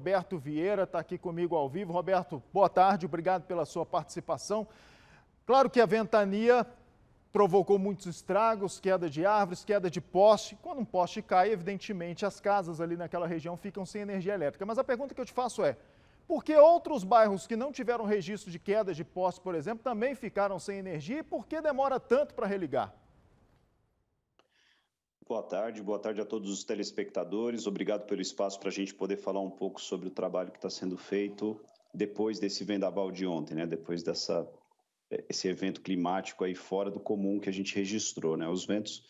Roberto Vieira está aqui comigo ao vivo. Roberto, boa tarde, obrigado pela sua participação. Claro que a ventania provocou muitos estragos, queda de árvores, queda de poste. Quando um poste cai, evidentemente, as casas ali naquela região ficam sem energia elétrica. Mas a pergunta que eu te faço é, por que outros bairros que não tiveram registro de quedas de poste, por exemplo, também ficaram sem energia e por que demora tanto para religar? boa tarde, boa tarde a todos os telespectadores. Obrigado pelo espaço para a gente poder falar um pouco sobre o trabalho que está sendo feito depois desse vendaval de ontem, né? Depois dessa é, esse evento climático aí fora do comum que a gente registrou, né? Os ventos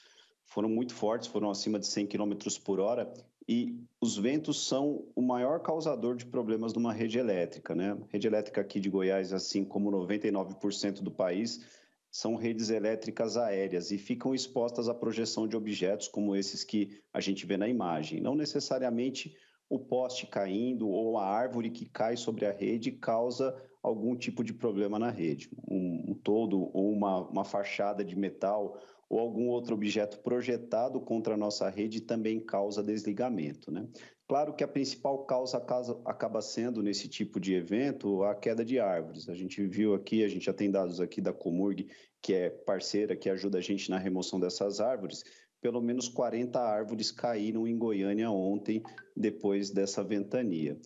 foram muito fortes, foram acima de 100 km por hora, e os ventos são o maior causador de problemas numa rede elétrica. Né? A rede elétrica aqui de Goiás, assim como 99% do país, são redes elétricas aéreas e ficam expostas à projeção de objetos como esses que a gente vê na imagem. Não necessariamente o poste caindo ou a árvore que cai sobre a rede causa algum tipo de problema na rede. Um, um todo ou uma, uma fachada de metal ou algum outro objeto projetado contra a nossa rede também causa desligamento. Né? Claro que a principal causa acaba sendo, nesse tipo de evento, a queda de árvores. A gente viu aqui, a gente já tem dados aqui da Comurg, que é parceira, que ajuda a gente na remoção dessas árvores. Pelo menos 40 árvores caíram em Goiânia ontem, depois dessa ventania.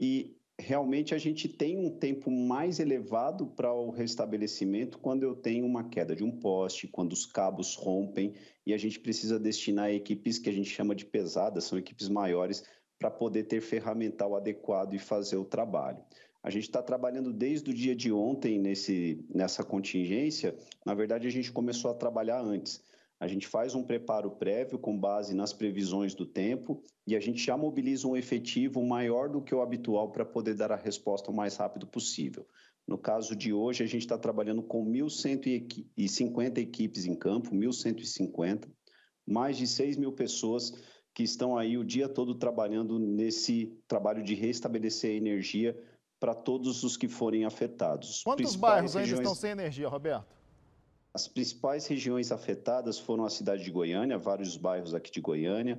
E realmente a gente tem um tempo mais elevado para o restabelecimento quando eu tenho uma queda de um poste, quando os cabos rompem e a gente precisa destinar equipes que a gente chama de pesadas, são equipes maiores para poder ter ferramental adequado e fazer o trabalho. A gente está trabalhando desde o dia de ontem nesse, nessa contingência. Na verdade, a gente começou a trabalhar antes. A gente faz um preparo prévio com base nas previsões do tempo e a gente já mobiliza um efetivo maior do que o habitual para poder dar a resposta o mais rápido possível. No caso de hoje, a gente está trabalhando com 1.150 equipes em campo, 1.150, mais de 6 mil pessoas que estão aí o dia todo trabalhando nesse trabalho de restabelecer a energia para todos os que forem afetados. Quantos bairros regiões... ainda estão sem energia, Roberto? As principais regiões afetadas foram a cidade de Goiânia, vários bairros aqui de Goiânia,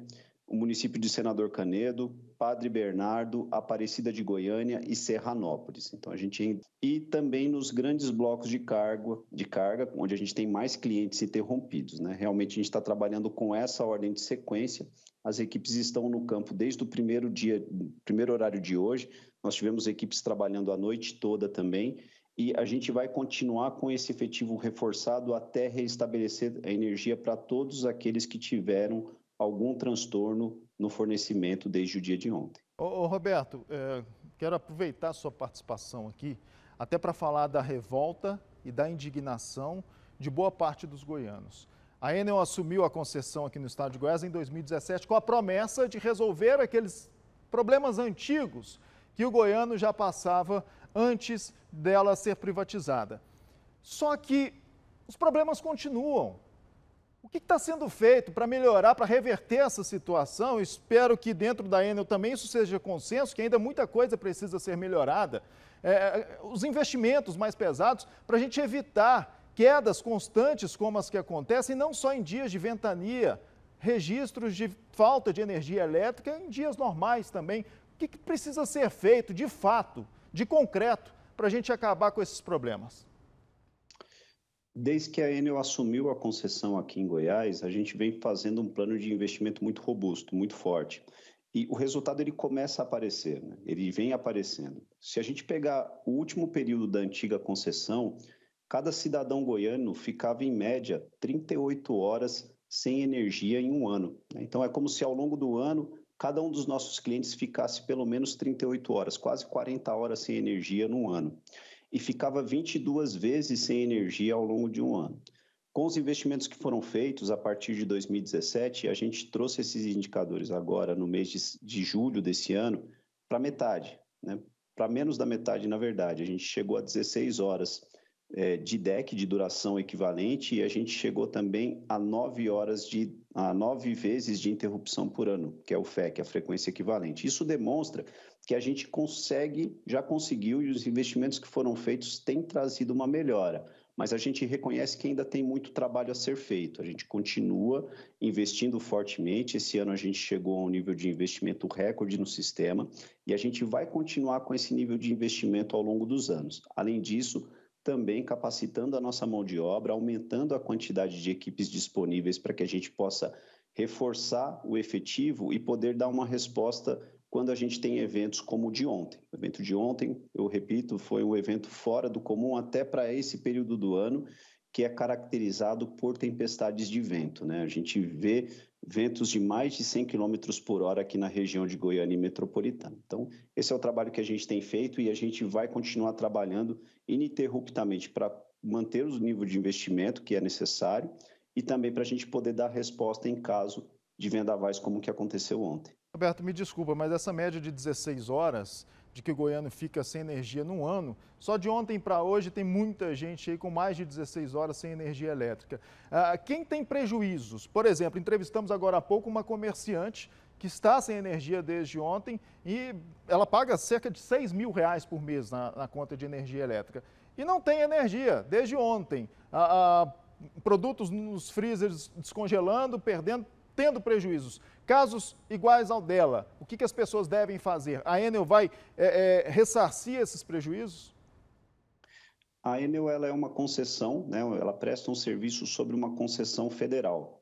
o município de Senador Canedo, Padre Bernardo, Aparecida de Goiânia e Serranópolis. Então a gente e também nos grandes blocos de carga, de carga, onde a gente tem mais clientes interrompidos, né? Realmente a gente está trabalhando com essa ordem de sequência. As equipes estão no campo desde o primeiro dia, primeiro horário de hoje. Nós tivemos equipes trabalhando a noite toda também e a gente vai continuar com esse efetivo reforçado até reestabelecer a energia para todos aqueles que tiveram algum transtorno no fornecimento desde o dia de ontem. Ô, ô Roberto, é, quero aproveitar a sua participação aqui, até para falar da revolta e da indignação de boa parte dos goianos. A Enel assumiu a concessão aqui no estado de Goiás em 2017 com a promessa de resolver aqueles problemas antigos que o goiano já passava antes dela ser privatizada. Só que os problemas continuam. O que está sendo feito para melhorar, para reverter essa situação? espero que dentro da Enel também isso seja consenso, que ainda muita coisa precisa ser melhorada. É, é os investimentos mais pesados para a gente evitar quedas constantes como as que acontecem, não só em dias de ventania, registros de falta de energia elétrica, em dias normais também. O que, que precisa ser feito de fato, de concreto, para a gente acabar com esses problemas? Desde que a Enel assumiu a concessão aqui em Goiás, a gente vem fazendo um plano de investimento muito robusto, muito forte. E o resultado ele começa a aparecer, né? ele vem aparecendo. Se a gente pegar o último período da antiga concessão, cada cidadão goiano ficava, em média, 38 horas sem energia em um ano. Né? Então, é como se ao longo do ano, cada um dos nossos clientes ficasse pelo menos 38 horas, quase 40 horas sem energia num ano e ficava 22 vezes sem energia ao longo de um ano. Com os investimentos que foram feitos a partir de 2017, a gente trouxe esses indicadores agora no mês de, de julho desse ano para metade, né? para menos da metade, na verdade. A gente chegou a 16 horas é, de deck de duração equivalente e a gente chegou também a nove horas de a nove vezes de interrupção por ano, que é o FEC, a frequência equivalente. Isso demonstra que a gente consegue, já conseguiu e os investimentos que foram feitos têm trazido uma melhora. Mas a gente reconhece que ainda tem muito trabalho a ser feito. A gente continua investindo fortemente. Esse ano a gente chegou a um nível de investimento recorde no sistema e a gente vai continuar com esse nível de investimento ao longo dos anos. Além disso, também capacitando a nossa mão de obra, aumentando a quantidade de equipes disponíveis para que a gente possa reforçar o efetivo e poder dar uma resposta quando a gente tem eventos como o de ontem. O evento de ontem, eu repito, foi um evento fora do comum até para esse período do ano, que é caracterizado por tempestades de vento. Né? A gente vê ventos de mais de 100 km por hora aqui na região de Goiânia metropolitana. Então, esse é o trabalho que a gente tem feito e a gente vai continuar trabalhando ininterruptamente para manter o nível de investimento que é necessário e também para a gente poder dar resposta em caso de vendavais como o que aconteceu ontem. Roberto, me desculpa, mas essa média de 16 horas de que o goiano fica sem energia no ano, só de ontem para hoje tem muita gente aí com mais de 16 horas sem energia elétrica. Ah, quem tem prejuízos? Por exemplo, entrevistamos agora há pouco uma comerciante que está sem energia desde ontem e ela paga cerca de 6 mil reais por mês na, na conta de energia elétrica. E não tem energia desde ontem. Ah, ah, produtos nos freezers descongelando, perdendo, tendo prejuízos. Casos iguais ao dela, o que, que as pessoas devem fazer? A Enel vai é, é, ressarcir esses prejuízos? A Enel ela é uma concessão, né? ela presta um serviço sobre uma concessão federal.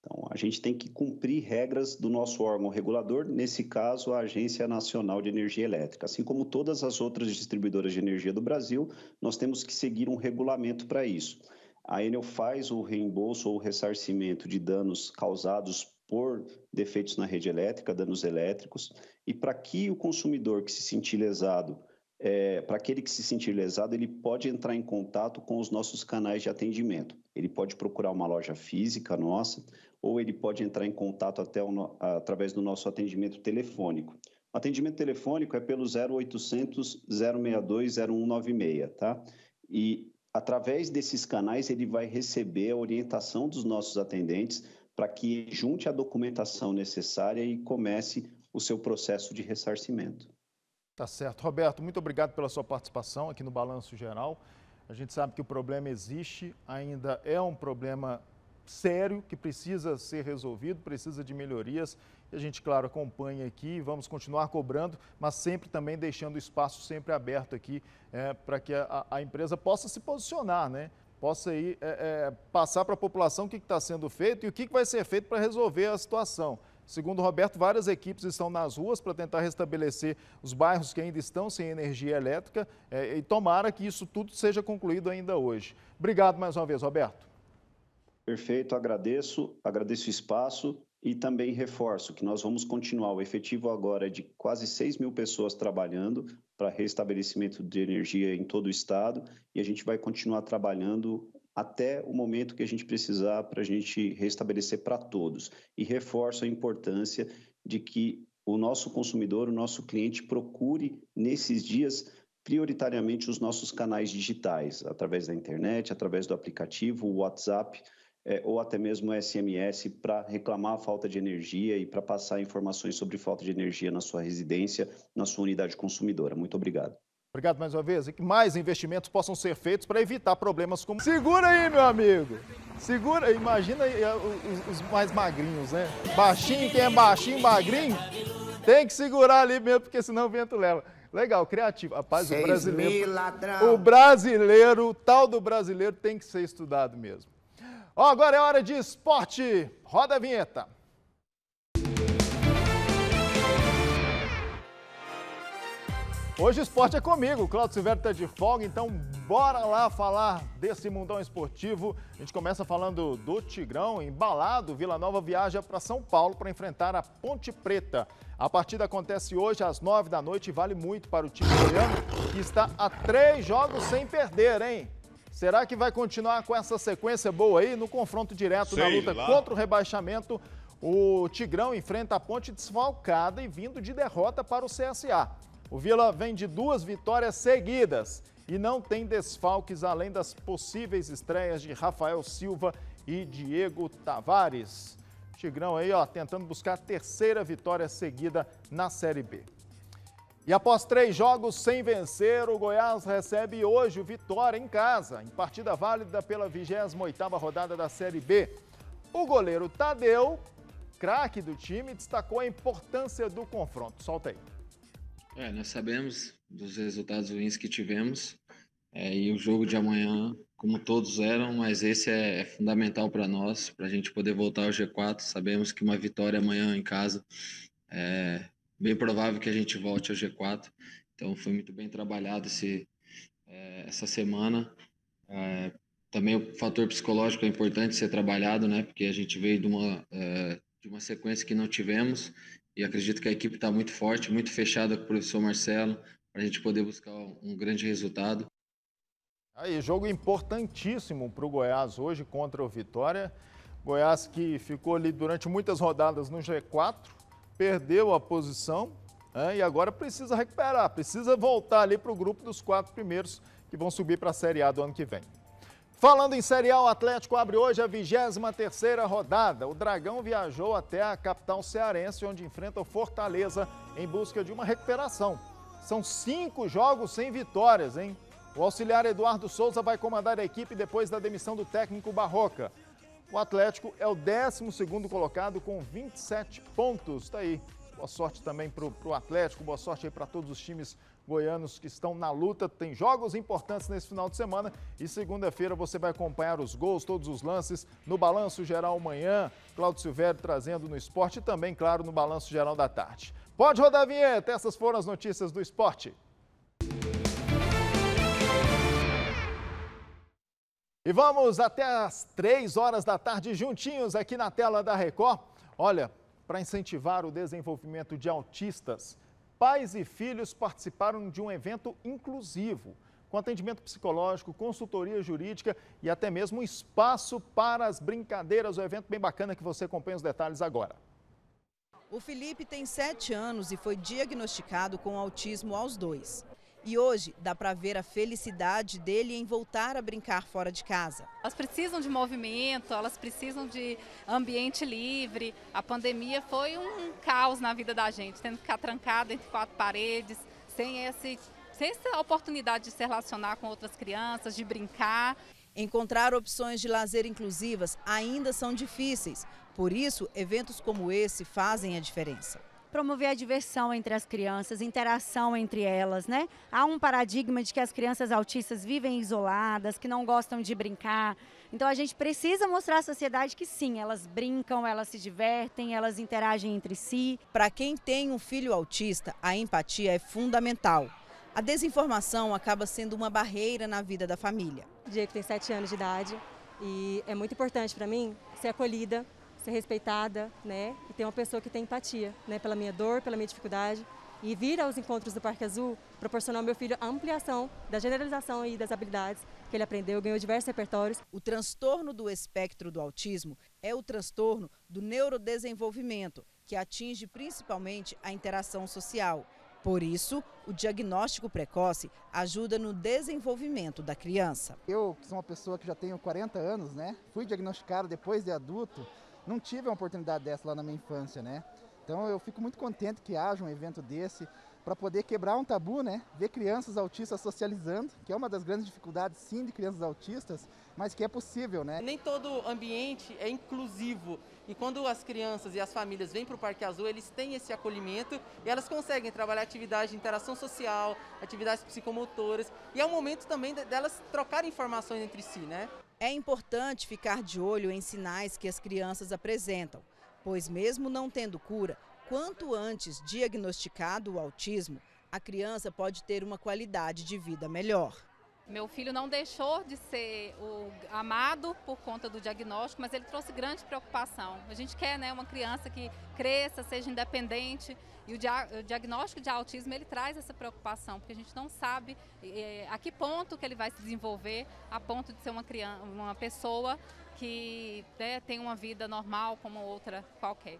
Então, a gente tem que cumprir regras do nosso órgão regulador, nesse caso, a Agência Nacional de Energia Elétrica. Assim como todas as outras distribuidoras de energia do Brasil, nós temos que seguir um regulamento para isso. A Enel faz o reembolso ou ressarcimento de danos causados por defeitos na rede elétrica, danos elétricos, e para que o consumidor que se sentir lesado, é, para aquele que se sentir lesado, ele pode entrar em contato com os nossos canais de atendimento. Ele pode procurar uma loja física nossa, ou ele pode entrar em contato até o, através do nosso atendimento telefônico. O atendimento telefônico é pelo 0800 062 0196, tá? E através desses canais ele vai receber a orientação dos nossos atendentes para que junte a documentação necessária e comece o seu processo de ressarcimento. Tá certo. Roberto, muito obrigado pela sua participação aqui no Balanço Geral. A gente sabe que o problema existe, ainda é um problema sério que precisa ser resolvido, precisa de melhorias. E a gente, claro, acompanha aqui, vamos continuar cobrando, mas sempre também deixando o espaço sempre aberto aqui é, para que a, a, empresa possa se posicionar, né? possa aí, é, é, passar para a população o que está sendo feito e o que, que vai ser feito para resolver a situação. Segundo o Roberto, várias equipes estão nas ruas para tentar restabelecer os bairros que ainda estão sem energia elétrica é, e tomara que isso tudo seja concluído ainda hoje. Obrigado mais uma vez, Roberto. Perfeito, agradeço, agradeço o espaço e também reforço que nós vamos continuar. O efetivo agora é de quase 6 mil pessoas trabalhando, para restabelecimento de energia em todo o estado e a gente vai continuar trabalhando até o momento que a gente precisar para a gente restabelecer para todos. E reforço a importância de que o nosso consumidor, o nosso cliente procure nesses dias prioritariamente os nossos canais digitais, através da internet, através do aplicativo, o WhatsApp, é, ou até mesmo SMS para reclamar a falta de energia e para passar informações sobre falta de energia na sua residência, na sua unidade consumidora. Muito obrigado. Obrigado mais uma vez e que mais investimentos possam ser feitos para evitar problemas como. Segura aí, meu amigo! Segura, imagina é, os, os mais magrinhos, né? Baixinho, quem é baixinho, magrinho, tem que segurar ali mesmo, porque senão o vento leva. Legal, criativo. Rapaz, o brasileiro. O brasileiro, o tal do brasileiro tem que ser estudado mesmo agora é hora de esporte. Roda a vinheta. Hoje o esporte é comigo, Cláudio Claudio Silveira está de folga, então bora lá falar desse mundão esportivo. A gente começa falando do Tigrão, embalado, Vila Nova viaja para São Paulo para enfrentar a Ponte Preta. A partida acontece hoje às nove da noite e vale muito para o time italiano, que está a três jogos sem perder, hein? Será que vai continuar com essa sequência boa aí no confronto direto Sei luta lá. contra o rebaixamento? O Tigrão enfrenta a ponte desfalcada e vindo de derrota para o CSA. O Vila vem de duas vitórias seguidas e não tem desfalques além das possíveis estreias de Rafael Silva e Diego Tavares. Tigrão aí, ó, tentando buscar a terceira vitória seguida na Série B. E após três jogos sem vencer, o Goiás recebe hoje o Vitória em casa, em partida válida pela 28ª rodada da Série B. O goleiro Tadeu, craque do time, destacou a importância do confronto. Solta aí. É, nós sabemos dos resultados ruins que tivemos é, e o jogo de amanhã, como todos eram, mas esse é, é fundamental para nós, para a gente poder voltar ao G4. Sabemos que uma vitória amanhã em casa é, bem provável que a gente volte ao G4. Então foi muito bem trabalhado esse, é, essa semana. É, também o fator psicológico é importante ser trabalhado, né? Porque a gente veio de uma, é, de uma sequência que não tivemos e acredito que a equipe está muito forte, muito fechada com o professor Marcelo para a gente poder buscar um grande resultado. Aí, jogo importantíssimo para o Goiás hoje contra o Vitória. Goiás que ficou ali durante muitas rodadas no G4, perdeu a posição né, e agora precisa recuperar, precisa voltar ali para o grupo dos quatro primeiros que vão subir para a Série A do ano que vem. Falando em Série A, o Atlético abre hoje a 23 rodada. O Dragão viajou até a capital cearense, onde enfrenta o Fortaleza em busca de uma recuperação. São cinco jogos sem vitórias, hein? O auxiliar Eduardo Souza vai comandar a equipe depois da demissão do técnico Barroca. O Atlético é o 12 colocado com 27 pontos. Está aí. Boa sorte também para o Atlético, boa sorte aí para todos os times goianos que estão na luta. Tem jogos importantes nesse final de semana e segunda-feira você vai acompanhar os gols, todos os lances no Balanço Geral amanhã. Cláudio Silveira trazendo no esporte e também, claro, no Balanço Geral da tarde. Pode rodar a vinheta, essas foram as notícias do esporte. E vamos até as três horas da tarde juntinhos aqui na tela da Record. Olha, para incentivar o desenvolvimento de autistas, pais e filhos participaram de um evento inclusivo, com atendimento psicológico, consultoria jurídica e até mesmo um espaço para as brincadeiras. Um evento bem bacana que você acompanha os detalhes agora. O Felipe tem sete anos e foi diagnosticado com autismo aos dois. E hoje dá para ver a felicidade dele em voltar a brincar fora de casa. Elas precisam de movimento, elas precisam de ambiente livre. A pandemia foi um caos na vida da gente, tendo que ficar trancada entre quatro paredes, sem, esse, sem essa oportunidade de se relacionar com outras crianças, de brincar. Encontrar opções de lazer inclusivas ainda são difíceis, por isso, eventos como esse fazem a diferença promover a diversão entre as crianças, interação entre elas, né? Há um paradigma de que as crianças autistas vivem isoladas, que não gostam de brincar. Então a gente precisa mostrar à sociedade que sim, elas brincam, elas se divertem, elas interagem entre si. Para quem tem um filho autista, a empatia é fundamental. A desinformação acaba sendo uma barreira na vida da família. Diego tem 7 anos de idade e é muito importante para mim ser acolhida ser respeitada, né? E ter uma pessoa que tem empatia, né? Pela minha dor, pela minha dificuldade. E vir aos encontros do Parque Azul proporcionou ao meu filho a ampliação da generalização e das habilidades que ele aprendeu, ganhou diversos repertórios. O transtorno do espectro do autismo é o transtorno do neurodesenvolvimento, que atinge principalmente a interação social. Por isso, o diagnóstico precoce ajuda no desenvolvimento da criança. Eu, que sou uma pessoa que já tenho 40 anos, né? Fui diagnosticado depois de adulto não tive uma oportunidade dessa lá na minha infância, né? Então eu fico muito contente que haja um evento desse para poder quebrar um tabu, né? Ver crianças autistas socializando, que é uma das grandes dificuldades, sim, de crianças autistas, mas que é possível, né? Nem todo ambiente é inclusivo. E quando as crianças e as famílias vêm para o Parque Azul, eles têm esse acolhimento e elas conseguem trabalhar atividades de interação social, atividades psicomotoras. E é o momento também delas trocarem informações entre si, né? É importante ficar de olho em sinais que as crianças apresentam, pois, mesmo não tendo cura, quanto antes diagnosticado o autismo, a criança pode ter uma qualidade de vida melhor. Meu filho não deixou de ser o amado por conta do diagnóstico, mas ele trouxe grande preocupação. A gente quer né, uma criança que cresça, seja independente, e o, dia o diagnóstico de autismo ele traz essa preocupação, porque a gente não sabe é, a que ponto que ele vai se desenvolver, a ponto de ser uma, criança, uma pessoa que né, tem uma vida normal como outra qualquer.